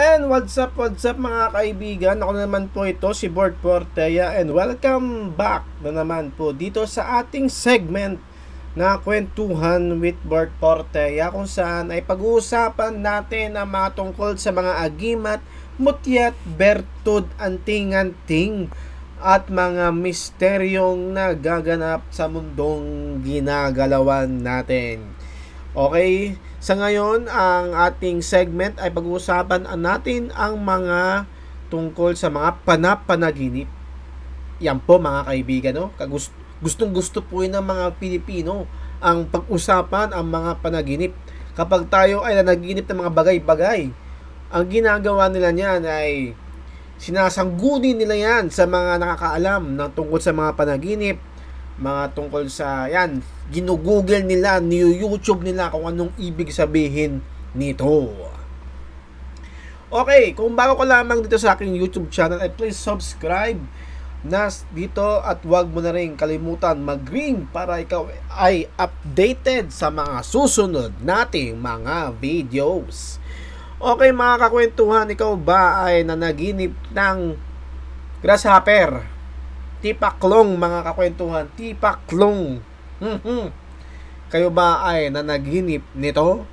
And what's up, what's up mga kaibigan? Ako na naman po ito, si Bort Portea and welcome back na naman po dito sa ating segment na kwentuhan with Bort Portea kung saan ay pag-uusapan natin ang mga tungkol sa mga agimat, mutyat, bertod, anting-anting at mga misteryong nagaganap sa mundong ginagalawan natin. Okay? Sa ngayon, ang ating segment ay pag-uusapan natin ang mga tungkol sa mga panapanaginip. Yan po mga kaibigan, no? Kagust- gustong gusto po yun ng mga Pilipino ang pag-usapan ang mga panaginip. Kapag tayo ay nanaginip ng mga bagay-bagay, ang ginagawa nila niyan ay sinasangguni nila yan sa mga nakakaalam ng tungkol sa mga panaginip, mga tungkol sa yan ginugoogle nila ni youtube nila kung anong ibig sabihin nito okay kung bago ko lamang dito sa aking youtube channel ay eh, please subscribe na dito at huwag mo na rin kalimutan mag ring para ikaw ay updated sa mga susunod nating mga videos okay mga kakwentuhan ikaw ba ay nanaginip ng grasshopper Tipaklong mga kakwentuhan, tipaklong. Mm-hmm. Kayo ba ay nanaginip nito?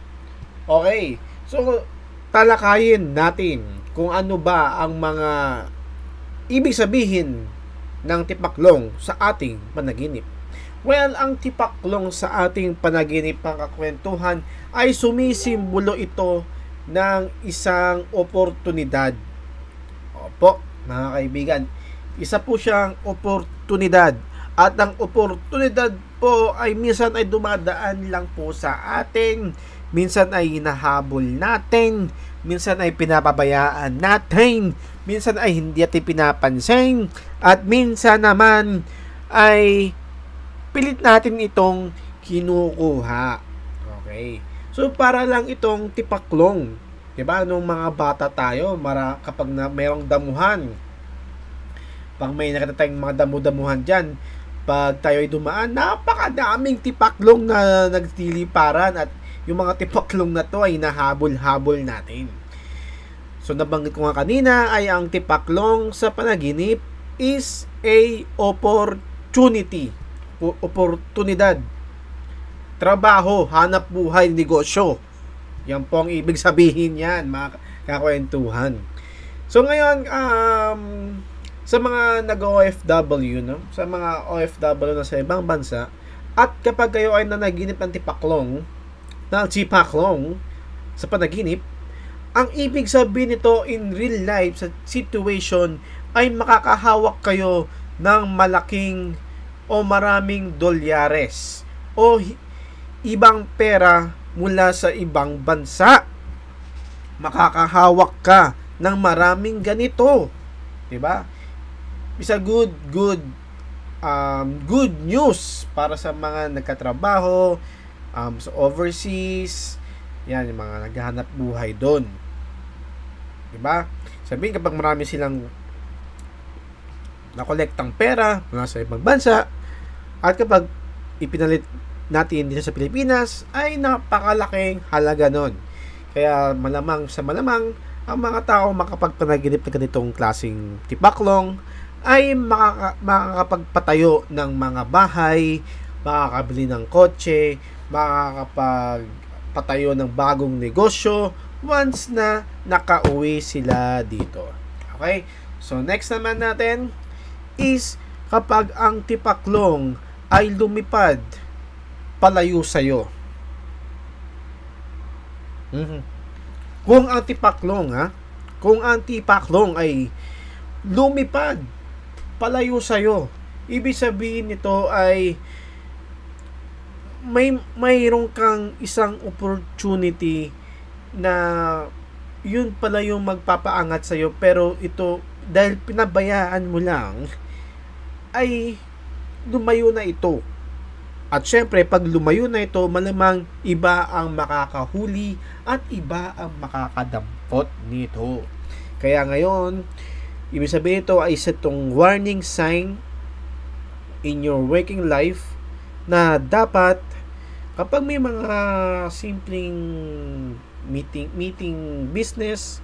Okay. So talakayin natin kung ano ba ang mga ibig sabihin ng tipaklong sa ating panaginip. Well, ang tipaklong sa ating panaginip ng kakwentuhan ay sumisimbolo ito ng isang oportunidad. Opo, mga kaibigan isa po siyang oportunidad. At ang oportunidad po ay minsan ay dumadaan lang po sa atin, minsan ay hinahabol natin, minsan ay pinapabayaan natin, minsan ay hindi natin pinapansin, at minsan naman ay pilit natin itong kinukuha. Okay. So para lang itong tipaklong, 'di ba? Nung mga bata tayo, mara kapag na, mayroong damuhan, pag may nakita tayong mga damu-damuhan dyan, pag tayo ay dumaan, napakadaming tipaklong na nagtiliparan at yung mga tipaklong na to ay nahabol-habol natin. So nabanggit ko nga kanina ay ang tipaklong sa panaginip is a opportunity. O- oportunidad. Trabaho, hanap buhay, negosyo. Yan po ang ibig sabihin yan, mga kakwentuhan. So ngayon, um, sa mga nag-OFW, no? sa mga OFW na sa ibang bansa, at kapag kayo ay nanaginip ng tipaklong, ng tipaklong sa panaginip, ang ibig sabihin nito in real life sa situation ay makakahawak kayo ng malaking o maraming dolyares o ibang pera mula sa ibang bansa. Makakahawak ka ng maraming ganito. 'Di ba? isa good good um, good news para sa mga nagkatrabaho um, sa overseas yan yung mga naghahanap buhay doon di ba sabihin kapag marami silang nakolektang pera mula sa ibang bansa at kapag ipinalit natin dito sa Pilipinas ay napakalaking halaga nun. Kaya malamang sa malamang ang mga tao makapagpanaginip ng ganitong klasing tipaklong ay makaka- makakapagpatayo ng mga bahay, makakabili ng kotse, makakapagpatayo ng bagong negosyo once na nakauwi sila dito. Okay? So next naman natin is kapag ang tipaklong ay lumipad palayo sa iyo. Mm-hmm. Kung ang tipaklong ha, kung ang tipaklong ay lumipad palayo sa'yo. Ibig sabihin nito ay may mayroon kang isang opportunity na yun pala yung magpapaangat sa iyo pero ito dahil pinabayaan mo lang ay lumayo na ito. At syempre, pag lumayo na ito, malamang iba ang makakahuli at iba ang makakadampot nito. Kaya ngayon, Ibig sabihin ito ay isa itong warning sign in your waking life na dapat kapag may mga simpleng meeting meeting business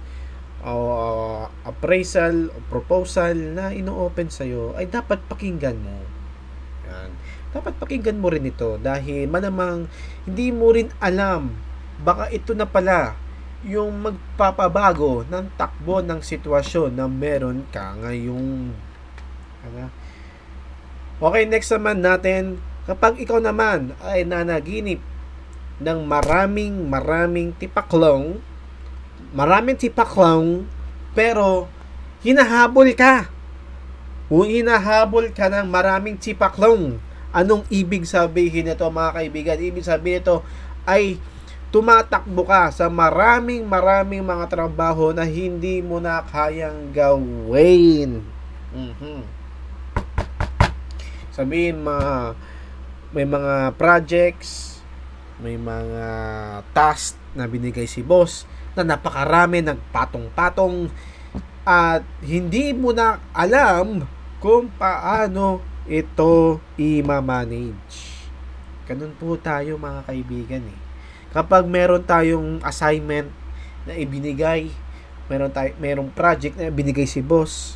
o uh, appraisal o proposal na ino-open sa iyo ay dapat pakinggan mo. Yan. Dapat pakinggan mo rin ito dahil malamang hindi mo rin alam baka ito na pala yung magpapabago ng takbo ng sitwasyon na meron ka ngayong. Ano? Okay, next naman natin, kapag ikaw naman ay nanaginip ng maraming maraming tipaklong, maraming tipaklong, pero hinahabol ka. Kung hinahabol ka ng maraming tipaklong, anong ibig sabihin nito mga kaibigan? Ibig sabihin nito ay tumatakbo ka sa maraming maraming mga trabaho na hindi mo na kayang gawin. Mm-hmm. Sabihin mga may mga projects, may mga task na binigay si boss na napakarami nagpatong-patong at hindi mo na alam kung paano ito i-manage. Ganun po tayo mga kaibigan eh Kapag meron tayong assignment na ibinigay, meron tayo merong project na binigay si boss,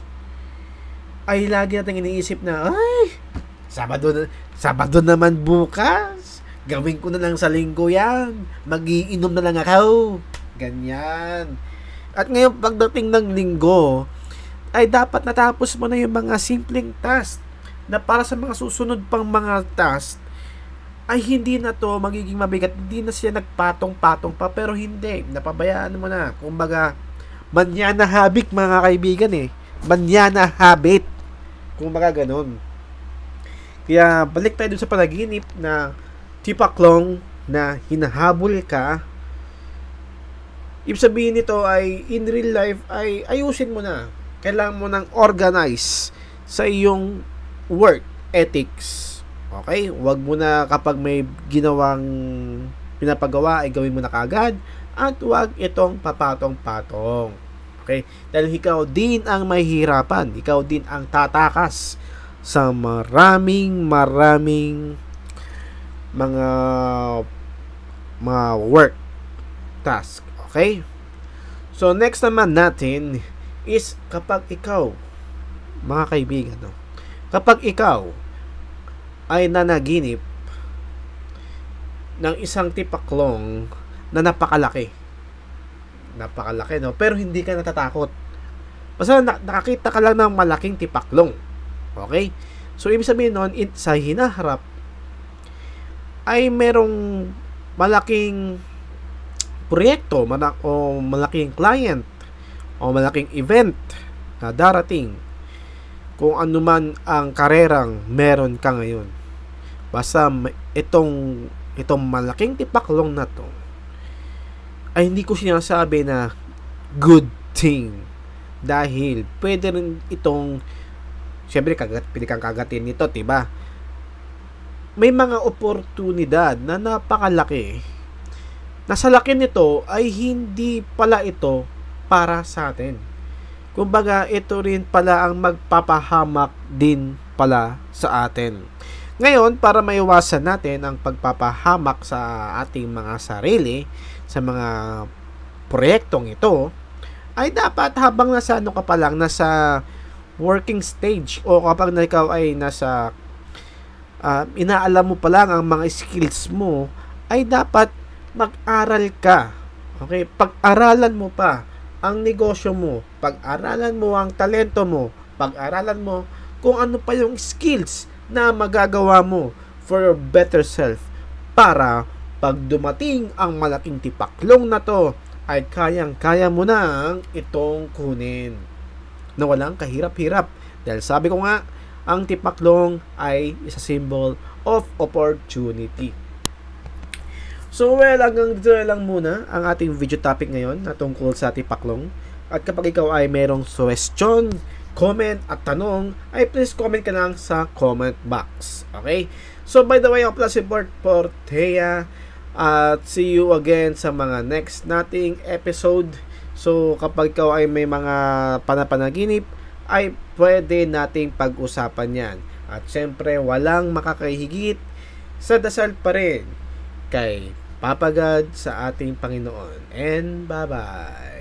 ay lagi natin iniisip na, ay, Sabado, na, Sabado naman bukas. Gawin ko na lang sa linggo yan. Magiinom na lang ako. Ganyan. At ngayon, pagdating ng linggo, ay dapat natapos mo na yung mga simpleng task na para sa mga susunod pang mga task ay hindi na to magiging mabigat. Hindi na siya nagpatong-patong pa pero hindi. Napabayaan mo na. Kumbaga, manyana habit mga kaibigan eh. Manyana habit. Kumbaga ganun. Kaya balik tayo dun sa panaginip na tipaklong na hinahabol ka. Ibig sabihin nito ay in real life ay ayusin mo na. Kailangan mo nang organize sa iyong work ethics Okay, Huwag mo na kapag may ginawang pinapagawa ay eh, gawin mo na kagad at huwag itong papatong-patong. Okay? Dahil ikaw din ang mahihirapan. Ikaw din ang tatakas sa maraming maraming mga mga work task. Okay? So, next naman natin is kapag ikaw, mga kaibigan, no? kapag ikaw ay nanaginip ng isang tipaklong na napakalaki. Napakalaki, no? Pero hindi ka natatakot. Basta na- nakakita ka lang ng malaking tipaklong. Okay? So, ibig sabihin nun, in, sa hinaharap, ay merong malaking proyekto malak- o malaking client o malaking event na darating kung anuman ang karerang meron ka ngayon. Basta itong itong malaking tipaklong na to ay hindi ko sinasabi na good thing dahil pwede rin itong syempre kagat pwede kang kagatin nito, 'di ba? May mga oportunidad na napakalaki. Nasa laki nito ay hindi pala ito para sa atin. Kumbaga, ito rin pala ang magpapahamak din pala sa atin. Ngayon, para maiwasan natin ang pagpapahamak sa ating mga sarili sa mga proyektong ito, ay dapat habang nasa ano ka pa lang, nasa working stage o kapag na ikaw ay nasa uh, inaalam mo pa lang ang mga skills mo, ay dapat mag-aral ka. Okay? Pag-aralan mo pa ang negosyo mo, pag-aralan mo ang talento mo, pag-aralan mo kung ano pa yung skills na magagawa mo for your better self para pag dumating ang malaking tipaklong na to ay kayang-kaya mo nang itong kunin na walang kahirap-hirap dahil sabi ko nga ang tipaklong ay isa symbol of opportunity. So well, hanggang dito lang muna ang ating video topic ngayon na tungkol sa tipaklong. At kapag ikaw ay merong question comment at tanong, ay please comment ka lang sa comment box. Okay? So, by the way, ako pala si Bert Portea at see you again sa mga next nating episode. So, kapag ka ay may mga panapanaginip, ay pwede nating pag-usapan yan. At syempre, walang makakahigit sa dasal pa rin kay Papa sa ating Panginoon. And bye-bye!